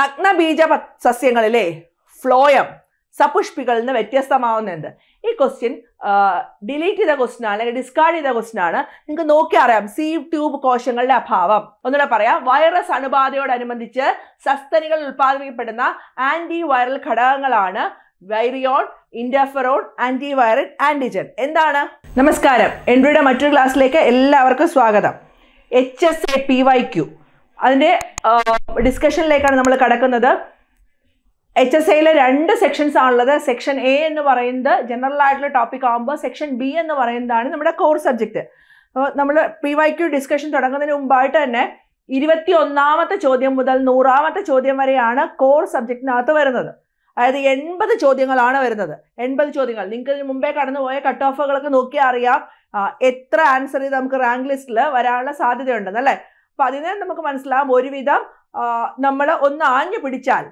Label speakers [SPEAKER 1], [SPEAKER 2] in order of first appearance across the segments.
[SPEAKER 1] നഗ്നബീജ സസ്യങ്ങളിലെ phloem സപുഷ്പികളിൽ നിന്ന് വ്യത്യസ്തമാവുന്നുണ്ട് ഈ ക്വസ്റ്റ്യൻ ഡിലീറ്റ് ചെയ്ത ക്വസ്റ്റ്യൻ അല്ലെങ്കിൽ ഡിസ്കാർഡ് ചെയ്ത ക്വസ്റ്റ്യൻ ആണ് നിങ്ങൾക്ക് നോക്കി അറിയാം സീ ട്യൂബ് കോശങ്ങളുടെ അഭാവം ഒന്നുകൂടെ പറയാം വൈറസ് അണുബാധയോടനുബന്ധിച്ച് സസ്തനികൾ ഉൽപ്പാദിപ്പിക്കപ്പെടുന്ന ആന്റി വൈറൽ ഘടകങ്ങളാണ് virion interferon anti viral antigen എന്താണ് നമസ്കാരം എൻട്രിയുടെ മറ്റൊരു ക്ലാസ്സിലേക്ക് എല്ലാവർക്കും സ്വാഗതം H S A P Y Q അതിൻ്റെ ഡിസ്കഷനിലേക്കാണ് നമ്മൾ കടക്കുന്നത് എച്ച് എസ് ഐയിലെ രണ്ട് സെക്ഷൻസ് ആണുള്ളത് സെക്ഷൻ എ എന്ന് പറയുന്നത് ജനറൽ ആയിട്ടുള്ള ടോപ്പിക് ആകുമ്പോൾ സെക്ഷൻ ബി എന്ന് പറയുന്നതാണ് നമ്മുടെ കോർ സബ്ജക്റ്റ് അപ്പോൾ നമ്മൾ പി വൈ ക്യു ഡിസ്കഷൻ തുടങ്ങുന്നതിന് മുമ്പായിട്ട് തന്നെ ഇരുപത്തി ഒന്നാമത്തെ ചോദ്യം മുതൽ നൂറാമത്തെ ചോദ്യം വരെയാണ് കോർ സബ്ജക്റ്റിനകത്ത് വരുന്നത് അതായത് എൺപത് ചോദ്യങ്ങളാണ് വരുന്നത് എൺപത് ചോദ്യങ്ങൾ നിങ്ങൾക്ക് ഇതിന് മുമ്പേ കടന്നുപോയ കട്ട് ഓഫുകളൊക്കെ നോക്കിയാൽ അറിയാം എത്ര ആൻസർ ചെയ്ത് നമുക്ക് റാങ്ക് ലിസ്റ്റിൽ വരാനുള്ള സാധ്യതയുണ്ടെന്നല്ലേ അപ്പം അതിൽ നിന്ന് നമുക്ക് മനസ്സിലാവും ഒരുവിധം നമ്മൾ ഒന്ന് ആഞ്ഞു പിടിച്ചാൽ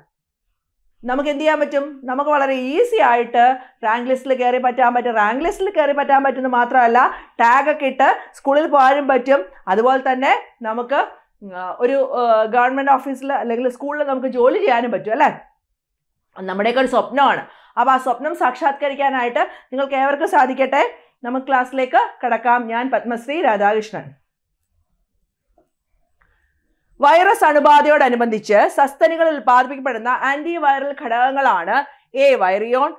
[SPEAKER 1] നമുക്ക് എന്ത് ചെയ്യാൻ പറ്റും നമുക്ക് വളരെ ഈസി ആയിട്ട് റാങ്ക് ലിസ്റ്റിൽ കയറി പറ്റാൻ പറ്റും റാങ്ക് ലിസ്റ്റിൽ കയറി പറ്റാൻ പറ്റുന്ന മാത്രമല്ല ടാഗൊക്കെ ഇട്ട് സ്കൂളിൽ പോകാനും പറ്റും അതുപോലെ തന്നെ നമുക്ക് ഒരു ഗവൺമെൻറ് ഓഫീസിൽ അല്ലെങ്കിൽ സ്കൂളിൽ നമുക്ക് ജോലി ചെയ്യാനും പറ്റും അല്ലേ നമ്മുടെയൊക്കെ ഒരു സ്വപ്നമാണ് അപ്പോൾ ആ സ്വപ്നം സാക്ഷാത്കരിക്കാനായിട്ട് നിങ്ങൾക്ക് ഏവർക്കും സാധിക്കട്ടെ നമുക്ക് ക്ലാസ്സിലേക്ക് കടക്കാം ഞാൻ പത്മശ്രീ രാധാകൃഷ്ണൻ വൈറസ് അണുബാധയോടനുബന്ധിച്ച് സസ്തനികളിൽ ഉൽപ്പാദിപ്പിക്കപ്പെടുന്ന ആന്റി വൈറൽ ഘടകങ്ങളാണ് A virion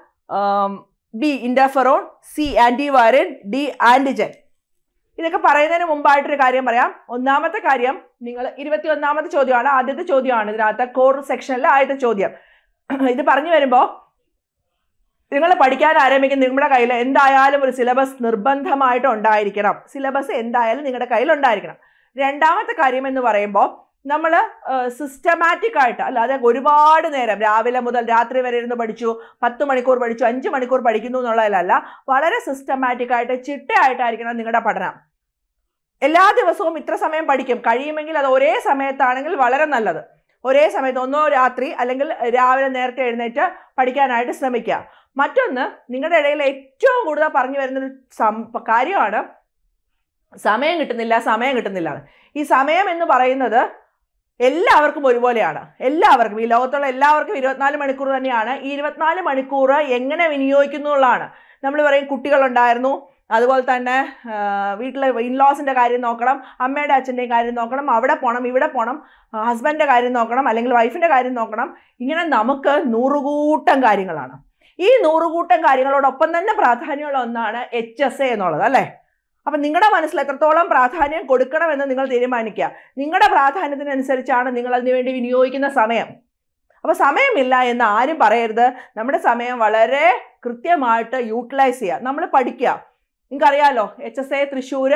[SPEAKER 1] B interferon C വൈറിൻ ഡി ആന്റിജൻ ഇതൊക്കെ പറയുന്നതിന് മുമ്പായിട്ടൊരു കാര്യം പറയാം ഒന്നാമത്തെ കാര്യം നിങ്ങൾ ഇരുപത്തി ഒന്നാമത്തെ ചോദ്യമാണ് ആദ്യത്തെ ചോദ്യമാണ് ഇതിനകത്ത് കോർ സെക്ഷനിലെ ആദ്യത്തെ ചോദ്യം ഇത് പറഞ്ഞു വരുമ്പോൾ നിങ്ങൾ പഠിക്കാൻ ആരംഭിക്കുന്ന നിങ്ങളുടെ കയ്യിൽ എന്തായാലും ഒരു സിലബസ് നിർബന്ധമായിട്ട് ഉണ്ടായിരിക്കണം സിലബസ് എന്തായാലും നിങ്ങളുടെ കയ്യിൽ ഉണ്ടായിരിക്കണം രണ്ടാമത്തെ കാര്യം എന്ന് പറയുമ്പോൾ നമ്മൾ സിസ്റ്റമാറ്റിക് ആയിട്ട് അല്ലാതെ ഒരുപാട് നേരം രാവിലെ മുതൽ രാത്രി വരെ ഇരുന്ന് പഠിച്ചു പത്ത് മണിക്കൂർ പഠിച്ചു അഞ്ച് മണിക്കൂർ പഠിക്കുന്നു എന്നുള്ളതിലല്ല വളരെ സിസ്റ്റമാറ്റിക് ആയിട്ട് ചിട്ടയായിട്ടായിരിക്കണം നിങ്ങളുടെ പഠനം എല്ലാ ദിവസവും ഇത്ര സമയം പഠിക്കും കഴിയുമെങ്കിൽ അത് ഒരേ സമയത്താണെങ്കിൽ വളരെ നല്ലത് ഒരേ സമയത്ത് ഒന്നോ രാത്രി അല്ലെങ്കിൽ രാവിലെ നേരത്തെ എഴുന്നേറ്റ് പഠിക്കാനായിട്ട് ശ്രമിക്കുക മറ്റൊന്ന് നിങ്ങളുടെ ഇടയിൽ ഏറ്റവും കൂടുതൽ പറഞ്ഞു വരുന്നൊരു കാര്യമാണ് സമയം കിട്ടുന്നില്ല സമയം കിട്ടുന്നില്ല ഈ സമയം എന്ന് പറയുന്നത് എല്ലാവർക്കും ഒരുപോലെയാണ് എല്ലാവർക്കും ഈ ലോകത്തുള്ള എല്ലാവർക്കും ഇരുപത്തിനാല് മണിക്കൂർ തന്നെയാണ് ഈ ഇരുപത്തിനാല് മണിക്കൂർ എങ്ങനെ വിനിയോഗിക്കുന്നു എന്നുള്ളതാണ് നമ്മൾ പറയും കുട്ടികളുണ്ടായിരുന്നു അതുപോലെ തന്നെ വീട്ടിലെ ഇൻലോസിൻ്റെ കാര്യം നോക്കണം അമ്മയുടെ അച്ഛൻ്റെയും കാര്യം നോക്കണം അവിടെ പോകണം ഇവിടെ പോകണം ഹസ്ബൻഡിൻ്റെ കാര്യം നോക്കണം അല്ലെങ്കിൽ വൈഫിൻ്റെ കാര്യം നോക്കണം ഇങ്ങനെ നമുക്ക് നൂറുകൂട്ടം കാര്യങ്ങളാണ് ഈ നൂറുകൂട്ടം കാര്യങ്ങളോടൊപ്പം തന്നെ പ്രാധാന്യമുള്ള ഒന്നാണ് എച്ച് എസ് എ എന്നുള്ളത് അല്ലേ അപ്പം നിങ്ങളുടെ മനസ്സിൽ എത്രത്തോളം പ്രാധാന്യം കൊടുക്കണമെന്ന് നിങ്ങൾ തീരുമാനിക്കുക നിങ്ങളുടെ പ്രാധാന്യത്തിനനുസരിച്ചാണ് നിങ്ങൾ വേണ്ടി വിനിയോഗിക്കുന്ന സമയം അപ്പോൾ സമയമില്ല എന്ന് ആരും പറയരുത് നമ്മുടെ സമയം വളരെ കൃത്യമായിട്ട് യൂട്ടിലൈസ് ചെയ്യുക നമ്മൾ പഠിക്കുക നിങ്ങൾക്കറിയാലോ എച്ച് എസ് എ തൃശ്ശൂർ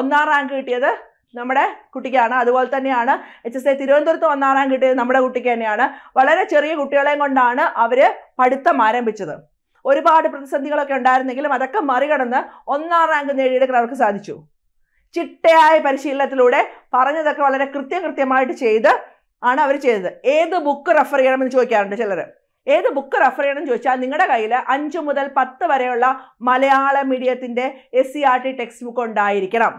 [SPEAKER 1] ഒന്നാം റാങ്ക് കിട്ടിയത് നമ്മുടെ കുട്ടിക്കാണ് അതുപോലെ തന്നെയാണ് എച്ച് എസ് എ തിരുവനന്തപുരത്ത് ഒന്നാം റാങ്ക് കിട്ടിയത് നമ്മുടെ കുട്ടിക്ക് തന്നെയാണ് വളരെ ചെറിയ കുട്ടികളെയും കൊണ്ടാണ് അവർ പഠിത്തം ആരംഭിച്ചത് ഒരുപാട് പ്രതിസന്ധികളൊക്കെ ഉണ്ടായിരുന്നെങ്കിലും അതൊക്കെ മറികടന്ന് ഒന്നാം റാങ്ക് നേടിയെടുക്കാൻ അവർക്ക് സാധിച്ചു ചിട്ടയായ പരിശീലനത്തിലൂടെ പറഞ്ഞതൊക്കെ വളരെ കൃത്യകൃത്യമായിട്ട് ചെയ്ത് ആണ് അവർ ചെയ്തത് ഏത് ബുക്ക് റെഫർ ചെയ്യണമെന്ന് ചോദിക്കാറുണ്ട് ചിലർ ഏത് ബുക്ക് റെഫർ ചെയ്യണമെന്ന് ചോദിച്ചാൽ നിങ്ങളുടെ കയ്യിൽ അഞ്ച് മുതൽ പത്ത് വരെയുള്ള മലയാള മീഡിയത്തിൻ്റെ S C R T text book ഉണ്ടായിരിക്കണം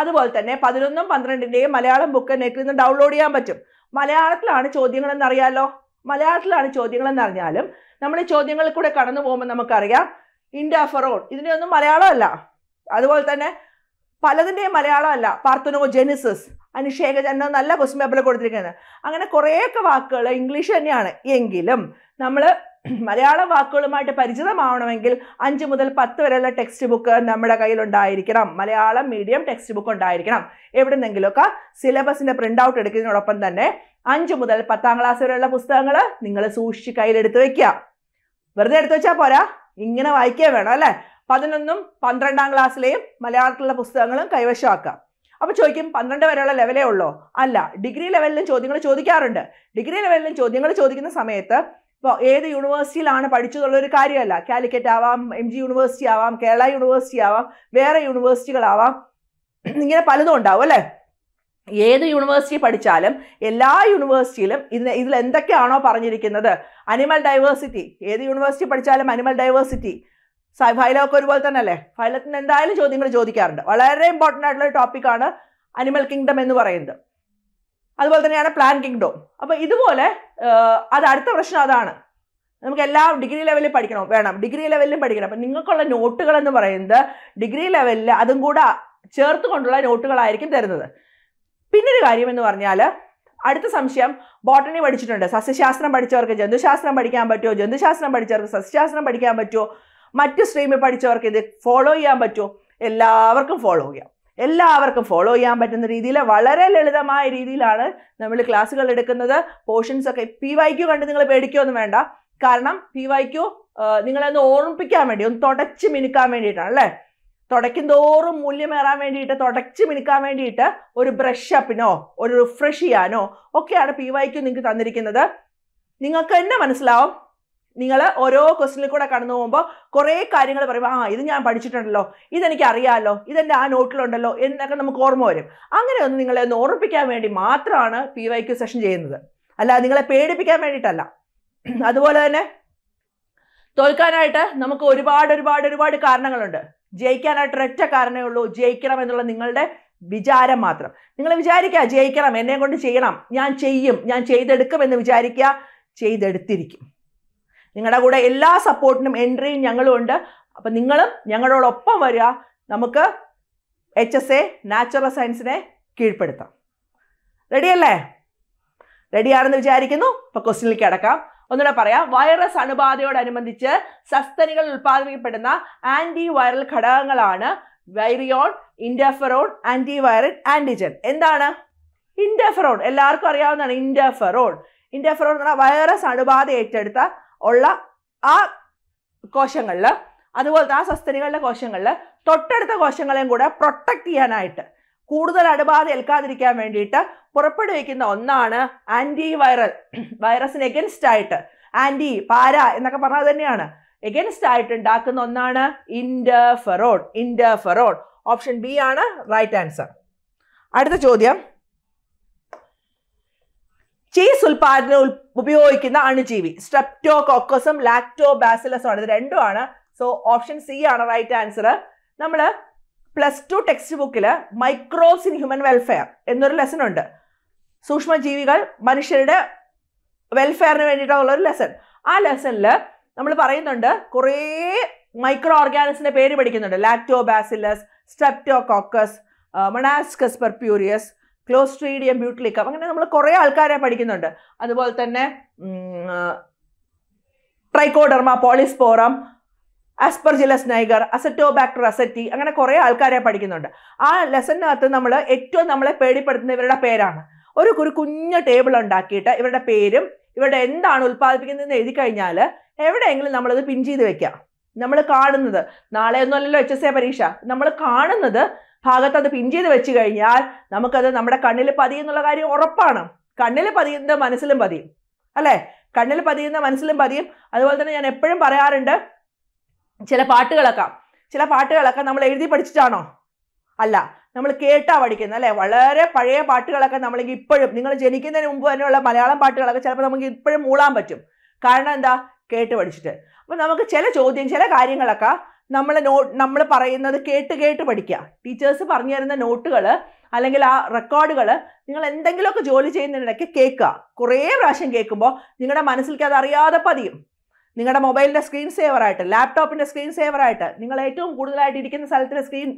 [SPEAKER 1] അതുപോലെ തന്നെ പതിനൊന്നും പന്ത്രണ്ടിൻ്റെയും മലയാളം ബുക്ക് നെറ്റിൽ നിന്ന് ഡൗൺലോഡ് ചെയ്യാൻ പറ്റും മലയാളത്തിലാണ് ചോദ്യങ്ങളെന്നറിയാലോ മലയാളത്തിലാണ് ചോദ്യങ്ങളെന്നറിഞ്ഞാലും നമ്മൾ ഈ ചോദ്യങ്ങളിൽ കൂടെ കടന്നു പോകുമ്പോൾ നമുക്കറിയാം ഇൻഡാഫറോൺ ഇതിൻ്റെ ഒന്നും മലയാളമല്ല അതുപോലെ തന്നെ പലതിൻ്റെയും മലയാളമല്ല പാർത്തനോ ജെനിസസ് അനുഷേക ജനനം നല്ല ക്വസ്റ്റ്യൻ പേപ്പറിൽ കൊടുത്തിരിക്കുന്നത് അങ്ങനെ കുറേയൊക്കെ വാക്കുകൾ ഇംഗ്ലീഷ് തന്നെയാണ് എങ്കിലും നമ്മൾ മലയാള വാക്കുകളുമായിട്ട് പരിചിതമാവണമെങ്കിൽ അഞ്ച് മുതൽ പത്ത് വരെയുള്ള ടെക്സ്റ്റ് ബുക്ക് നമ്മുടെ കയ്യിലുണ്ടായിരിക്കണം മലയാളം മീഡിയം ടെക്സ്റ്റ് ബുക്ക് ഉണ്ടായിരിക്കണം എവിടെ നിന്നെങ്കിലുമൊക്കെ സിലബസിൻ്റെ പ്രിൻ്റ് ഔട്ട് എടുക്കുന്നതിനോടൊപ്പം തന്നെ അഞ്ച് മുതൽ പത്താം ക്ലാസ് വരെയുള്ള പുസ്തകങ്ങൾ നിങ്ങൾ സൂക്ഷിച്ച് കയ്യിലെടുത്ത് വയ്ക്കുക വെറുതെ എടുത്തു വെച്ചാൽ പോരാ ഇങ്ങനെ വായിക്കേ വേണം അല്ലേ പതിനൊന്നും പന്ത്രണ്ടാം ക്ലാസ്സിലെയും മലയാളത്തിലുള്ള പുസ്തകങ്ങളും കൈവശമാക്കാം അപ്പോൾ ചോദിക്കും പന്ത്രണ്ട് വരെയുള്ള ലെവലേ ഉള്ളൂ അല്ല ഡിഗ്രി ലെവലിലും ചോദ്യങ്ങൾ ചോദിക്കാറുണ്ട് ഡിഗ്രി ലെവലിലും ചോദ്യങ്ങൾ ചോദിക്കുന്ന സമയത്ത് ഇപ്പോൾ ഏത് യൂണിവേഴ്സിറ്റിയിലാണ് പഠിച്ചതുള്ളൊരു കാര്യമല്ല കാലിക്കറ്റ് ആവാം എം ജി യൂണിവേഴ്സിറ്റി ആവാം കേരള യൂണിവേഴ്സിറ്റി ആവാം വേറെ യൂണിവേഴ്സിറ്റികളാവാം ഇങ്ങനെ പലതും ഉണ്ടാവും അല്ലേ ഏത് യൂണിവേഴ്സിറ്റി പഠിച്ചാലും എല്ലാ യൂണിവേഴ്സിറ്റിയിലും ഇന്ന് ഇതിൽ എന്തൊക്കെയാണോ പറഞ്ഞിരിക്കുന്നത് അനിമൽ ഡൈവേഴ്സിറ്റി ഏത് യൂണിവേഴ്സിറ്റി പഠിച്ചാലും അനിമൽ ഡൈവേഴ്സിറ്റി ഫൈലൊക്കെ ഒരുപോലെ തന്നെ അല്ലേ ഫൈലത്തിന് എന്തായാലും ചോദ്യങ്ങൾ ചോദിക്കാറുണ്ട് വളരെ ഇമ്പോർട്ടൻ്റ് ആയിട്ടുള്ള ഒരു ടോപ്പിക്കാണ് അനിമൽ കിങ്ഡം എന്ന് പറയുന്നത് അതുപോലെ തന്നെയാണ് പ്ലാൻ കിങ്ഡം അപ്പോൾ ഇതുപോലെ അത് അടുത്ത പ്രശ്നം അതാണ് നമുക്ക് എല്ലാ ഡിഗ്രി ലെവലിൽ പഠിക്കണം വേണം ഡിഗ്രി ലെവലിലും പഠിക്കണം അപ്പം നിങ്ങൾക്കുള്ള നോട്ടുകൾ എന്ന് പറയുന്നത് ഡിഗ്രി ലെവലിൽ അതും കൂടെ ചേർത്ത് കൊണ്ടുള്ള നോട്ടുകളായിരിക്കും തരുന്നത് പിന്നൊരു കാര്യം എന്ന് പറഞ്ഞാൽ അടുത്ത സംശയം ബോട്ടണി പഠിച്ചിട്ടുണ്ട് സസ്യശാസ്ത്രം പഠിച്ചവർക്ക് ജന്തുശാസ്ത്രം പഠിക്കാൻ പറ്റുമോ ജന്തുശാസ്ത്രം പഠിച്ചവർക്ക് സസ്യശാസ്ത്രം പഠിക്കാൻ പറ്റുമോ മറ്റ് സ്ട്രീമിൽ പഠിച്ചവർക്ക് ഇത് ഫോളോ ചെയ്യാൻ പറ്റുമോ എല്ലാവർക്കും ഫോളോ ചെയ്യാം എല്ലാവർക്കും ഫോളോ ചെയ്യാൻ പറ്റുന്ന രീതിയിൽ വളരെ ലളിതമായ രീതിയിലാണ് നമ്മൾ ക്ലാസ്സുകൾ എടുക്കുന്നത് പോർഷൻസ് ഒക്കെ പി ക്യു കണ്ട് നിങ്ങൾ പേടിക്കുകയൊന്നും വേണ്ട കാരണം പി നിങ്ങളെ നിങ്ങളെന്ന് ഓർമ്മിപ്പിക്കാൻ വേണ്ടി ഒന്ന് തുടച്ച് മിനുക്കാൻ വേണ്ടിയിട്ടാണ് അല്ലേ തുടയ്ക്കും തോറും മൂല്യമേറാൻ വേണ്ടിയിട്ട് തുടച്ച് മിനുക്കാൻ വേണ്ടിയിട്ട് ഒരു ബ്രഷപ്പിനോ ഒരു റിഫ്രഷ് ചെയ്യാനോ ഒക്കെയാണ് പി വൈക്ക് നിങ്ങൾക്ക് തന്നിരിക്കുന്നത് നിങ്ങൾക്ക് തന്നെ മനസ്സിലാവും നിങ്ങൾ ഓരോ ക്വസ്റ്റിനിൽ കൂടെ കടന്നു പോകുമ്പോൾ കുറേ കാര്യങ്ങൾ പറയും ആ ഇത് ഞാൻ പഠിച്ചിട്ടുണ്ടല്ലോ ഇതെനിക്ക് അറിയാമല്ലോ ഇതെൻ്റെ ആ നോട്ടിലുണ്ടല്ലോ എന്നൊക്കെ നമുക്ക് ഓർമ്മ വരും അങ്ങനെ ഒന്ന് നിങ്ങളെ ഒന്ന് ഓർമ്മിപ്പിക്കാൻ വേണ്ടി മാത്രമാണ് പി വൈ ക്യു സെഷൻ ചെയ്യുന്നത് അല്ല നിങ്ങളെ പേടിപ്പിക്കാൻ വേണ്ടിയിട്ടല്ല അതുപോലെ തന്നെ തോൽക്കാനായിട്ട് നമുക്ക് ഒരുപാട് ഒരുപാട് ഒരുപാട് കാരണങ്ങളുണ്ട് ജയിക്കാനായിട്ട് ഒരൊറ്റ കാരണമേ ഉള്ളൂ ജയിക്കണം എന്നുള്ള നിങ്ങളുടെ വിചാരം മാത്രം നിങ്ങൾ വിചാരിക്കുക ജയിക്കണം എന്നെ കൊണ്ട് ചെയ്യണം ഞാൻ ചെയ്യും ഞാൻ ചെയ്തെടുക്കും എന്ന് വിചാരിക്കുക ചെയ്തെടുത്തിരിക്കും നിങ്ങളുടെ കൂടെ എല്ലാ സപ്പോർട്ടിനും എൻട്രിയും ഞങ്ങളും ഉണ്ട് അപ്പം നിങ്ങളും ഞങ്ങളോടൊപ്പം വരിക നമുക്ക് എച്ച് എസ് എ നാച്ചുറൽ സയൻസിനെ കീഴ്പ്പെടുത്താം റെഡിയല്ലേ റെഡിയാണെന്ന് വിചാരിക്കുന്നു അപ്പോൾ ക്വസ്റ്റിനിലേക്ക് അടക്കാം ഒന്നുകൂടെ പറയാം വൈറസ് അണുബാധയോടനുബന്ധിച്ച് സസ്തനികൾ ഉൽപ്പാദിപ്പിക്കപ്പെടുന്ന ആന്റി വൈറൽ ഘടകങ്ങളാണ് virion interferon anti viral antigen എന്താണ് ഇൻഡഫറോൺ എല്ലാവർക്കും അറിയാവുന്നതാണ് ഇൻഡഫറോൺ ഇൻഡഫറോൺ എന്ന് പറഞ്ഞാൽ വൈറസ് അണുബാധ ഏറ്റെടുത്ത ഉള്ള ആ കോശങ്ങളിൽ അതുപോലത്തെ ആ സസ്തനികളുടെ കോശങ്ങളിൽ തൊട്ടടുത്ത കോശങ്ങളെയും കൂടെ പ്രൊട്ടക്റ്റ് ചെയ്യാനായിട്ട് കൂടുതൽ അടുബാധ ഏൽക്കാതിരിക്കാൻ വേണ്ടിയിട്ട് പുറപ്പെടുവിക്കുന്ന ഒന്നാണ് ആന്റി വൈറൽ വൈറസിന് എഗൻസ്റ്റ് ആയിട്ട് ആന്റി പാര എന്നൊക്കെ പറഞ്ഞത് തന്നെയാണ് എഗൻസ്റ്റ് ആയിട്ട് ഉണ്ടാക്കുന്ന ഒന്നാണ് ഇൻഡഫെറോൺ ഇൻഡഫെറോൺ ഓപ്ഷൻ ബി ആണ് റൈറ്റ് ആൻസർ അടുത്ത ചോദ്യം ചീസ് ഉൽപാദനം ഉപയോഗിക്കുന്ന അണുജീവി സ്ട്രെപ്റ്റോ കോക്കസും ലാക്ടോ ബാസിലസും ആണ് ഇത് രണ്ടുമാണ് സോ ഓപ്ഷൻ സി ആണ് റൈറ്റ് ആൻസർ നമ്മൾ പ്ലസ് ടു ടെക്സ്റ്റ് ബുക്കിൽ മൈക്രോസ് ഇൻ ഹ്യൂമൻ വെൽഫെയർ എന്നൊരു ലെസൺ ഉണ്ട് സൂക്ഷ്മജീവികൾ മനുഷ്യരുടെ വെൽഫെയറിന് വേണ്ടിയിട്ടുള്ള ഒരു ലെസൺ ആ ലെസണിൽ നമ്മൾ പറയുന്നുണ്ട് കുറേ മൈക്രോ ഓർഗാനിസിൻ്റെ പേര് പഠിക്കുന്നുണ്ട് Bacillus Streptococcus Monascus purpureus Clostridium butylicum അങ്ങനെ നമ്മൾ കുറേ ആൾക്കാരെ പഠിക്കുന്നുണ്ട് അതുപോലെ തന്നെ ട്രൈക്കോഡർമ പോളിസ്പോറം അസ്പർജിലസ് നൈഗർ ബാക്ടർ അസറ്റി അങ്ങനെ കുറേ ആൾക്കാരെ പഠിക്കുന്നുണ്ട് ആ ലെസണിനകത്ത് നമ്മൾ ഏറ്റവും നമ്മളെ പേടിപ്പെടുത്തുന്ന ഇവരുടെ പേരാണ് ഒരു ഒരു കുഞ്ഞ ടേബിൾ ഉണ്ടാക്കിയിട്ട് ഇവരുടെ പേരും ഇവരുടെ എന്താണ് ഉൽപ്പാദിപ്പിക്കുന്നതെന്ന് എഴുതി കഴിഞ്ഞാൽ എവിടെയെങ്കിലും നമ്മളത് പിൻ ചെയ്ത് വെക്കാം നമ്മൾ കാണുന്നത് നാളെ ഒന്നുമല്ലല്ലോ എച്ച് എസ് എ പരീക്ഷ നമ്മൾ കാണുന്നത് ഭാഗത്ത് അത് പിൻ ചെയ്ത് വെച്ച് കഴിഞ്ഞാൽ നമുക്കത് നമ്മുടെ കണ്ണിൽ പതിയെന്നുള്ള കാര്യം ഉറപ്പാണ് കണ്ണിൽ പതിയുന്നത് മനസ്സിലും പതിയും അല്ലേ കണ്ണിൽ പതിയുന്ന മനസ്സിലും പതിയും അതുപോലെ തന്നെ ഞാൻ എപ്പോഴും പറയാറുണ്ട് ചില പാട്ടുകളൊക്കെ ചില പാട്ടുകളൊക്കെ നമ്മൾ എഴുതി പഠിച്ചിട്ടാണോ അല്ല നമ്മൾ കേട്ടാ പഠിക്കുന്നത് അല്ലെ വളരെ പഴയ പാട്ടുകളൊക്കെ നമ്മളെങ്കിൽ ഇപ്പോഴും നിങ്ങൾ ജനിക്കുന്നതിന് മുമ്പ് തന്നെയുള്ള മലയാളം പാട്ടുകളൊക്കെ ചിലപ്പോൾ നമുക്ക് ഇപ്പോഴും മൂളാൻ പറ്റും കാരണം എന്താ കേട്ട് പഠിച്ചിട്ട് അപ്പം നമുക്ക് ചില ചോദ്യം ചില കാര്യങ്ങളൊക്കെ നമ്മൾ നോ നമ്മൾ പറയുന്നത് കേട്ട് കേട്ട് പഠിക്കുക ടീച്ചേഴ്സ് പറഞ്ഞു തരുന്ന നോട്ടുകൾ അല്ലെങ്കിൽ ആ റെക്കോർഡുകൾ നിങ്ങൾ എന്തെങ്കിലുമൊക്കെ ജോലി ചെയ്യുന്നതിനിടയ്ക്ക് കേൾക്കുക കുറേ പ്രാവശ്യം കേൾക്കുമ്പോൾ നിങ്ങളുടെ മനസ്സിലേക്ക് അത് അറിയാതെ പതിയും നിങ്ങളുടെ മൊബൈലിൻ്റെ സ്ക്രീൻ സേവറായിട്ട് ലാപ്ടോപ്പിൻ്റെ സ്ക്രീൻ സേവറായിട്ട് നിങ്ങൾ ഏറ്റവും കൂടുതലായിട്ട് ഇരിക്കുന്ന സ്ഥലത്തിൻ്റെ സ്ക്രീൻ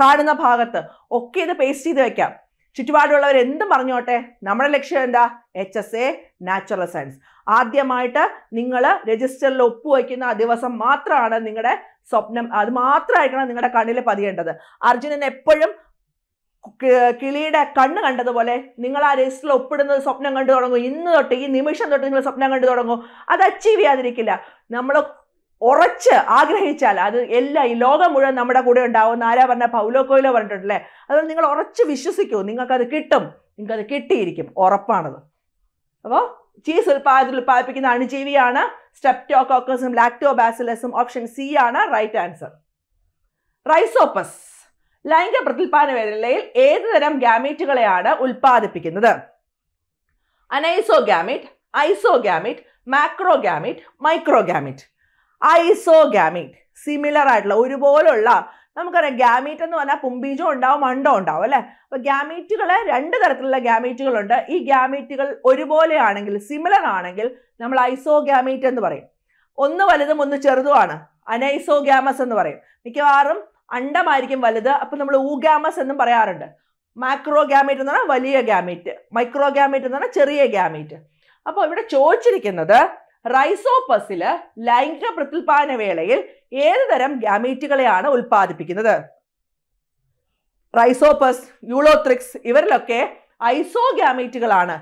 [SPEAKER 1] കാണുന്ന ഭാഗത്ത് ഒക്കെ ഇത് പേസ്റ്റ് ചെയ്ത് വെക്കാം ചുറ്റുപാടുള്ളവർ എന്തും പറഞ്ഞോട്ടെ നമ്മുടെ ലക്ഷ്യം എന്താ H S A natural science ആദ്യമായിട്ട് നിങ്ങൾ രജിസ്റ്ററിൽ ഒപ്പുവയ്ക്കുന്ന ആ ദിവസം മാത്രമാണ് നിങ്ങളുടെ സ്വപ്നം അത് മാത്രമായിരിക്കണം നിങ്ങളുടെ കണ്ണിൽ പതിയേണ്ടത് അർജുനൻ എപ്പോഴും കിളിയുടെ കണ്ണ് കണ്ടതുപോലെ നിങ്ങൾ ആ രജിസ്റ്ററിൽ ഒപ്പിടുന്നത് സ്വപ്നം കണ്ടു തുടങ്ങും ഇന്ന് തൊട്ട് ഈ നിമിഷം തൊട്ട് നിങ്ങൾ സ്വപ്നം കണ്ടു തുടങ്ങും അത് അച്ചീവ് ചെയ്യാതിരിക്കില്ല നമ്മൾ ഉറച്ച് ആഗ്രഹിച്ചാൽ അത് എല്ലാ ഈ ലോകം മുഴുവൻ നമ്മുടെ കൂടെ ഉണ്ടാവും ആരാ പറഞ്ഞ പൗലോ കോയിലോ പറഞ്ഞിട്ടുണ്ടല്ലേ അതുകൊണ്ട് നിങ്ങൾ ഉറച്ച് വിശ്വസിക്കൂ നിങ്ങൾക്കത് കിട്ടും നിങ്ങൾക്കത് കിട്ടിയിരിക്കും ഉറപ്പാണത് അപ്പോൾ ചീസ് ഉൽപാദനത്തിൽ ഉൽപ്പാദിപ്പിക്കുന്ന അണുജീവിയാണ് സ്റ്റെപ്റ്റോകോക്കസും ലാക്ടോബാസിലസും ഓപ്ഷൻ സി ആണ് റൈറ്റ് ആൻസർ റൈസോപ്പസ് ലൈംഗിക പ്രത്യുൽപാദന വേദനയിൽ ഏത് തരം ഗാമീറ്റുകളെയാണ് ഉൽപ്പാദിപ്പിക്കുന്നത് anisogamete isogamete macrogamete microgamete isogamete similar ആയിട്ടുള്ള ഒരുപോലുള്ള നമുക്കറിയാം ഗാമീറ്റ് എന്ന് പറഞ്ഞാൽ പുമ്പീജോ ഉണ്ടാവും മണ്ടോ ഉണ്ടാവും അല്ലേ അപ്പോൾ ഗാമീറ്റുകൾ രണ്ട് തരത്തിലുള്ള ഗാമീറ്റുകളുണ്ട് ഈ ഗാമീറ്റുകൾ ഒരുപോലെയാണെങ്കിൽ സിമിലർ ആണെങ്കിൽ നമ്മൾ ഐസോ ഗാമീറ്റ് എന്ന് പറയും ഒന്ന് വലുതും ഒന്ന് ചെറുതുമാണ് അനൈസോ എന്ന് പറയും മിക്കവാറും അണ്ടമായിരിക്കും വലുത് അപ്പം നമ്മൾ ഊഗാമസ് എന്നും പറയാറുണ്ട് മാക്രോ ഗാമേറ്റ് എന്ന് പറഞ്ഞാൽ വലിയ ഗാമേറ്റ് മൈക്രോ ഗാമേറ്റ് എന്ന് പറഞ്ഞാൽ ചെറിയ ഗാമേറ്റ് അപ്പോൾ ഇവിടെ ചോദിച്ചിരിക്കുന്നത് റൈസോപ്പസിൽ ലൈംഗിക പ്രത്യുൽപാദന വേളയിൽ ഏത് തരം ഗാമേറ്റുകളെയാണ് ഉൽപ്പാദിപ്പിക്കുന്നത് റൈസോപ്പസ് യൂളോത്രിക്സ് ഇവരിലൊക്കെ ഐസോ ഗാമേറ്റുകളാണ്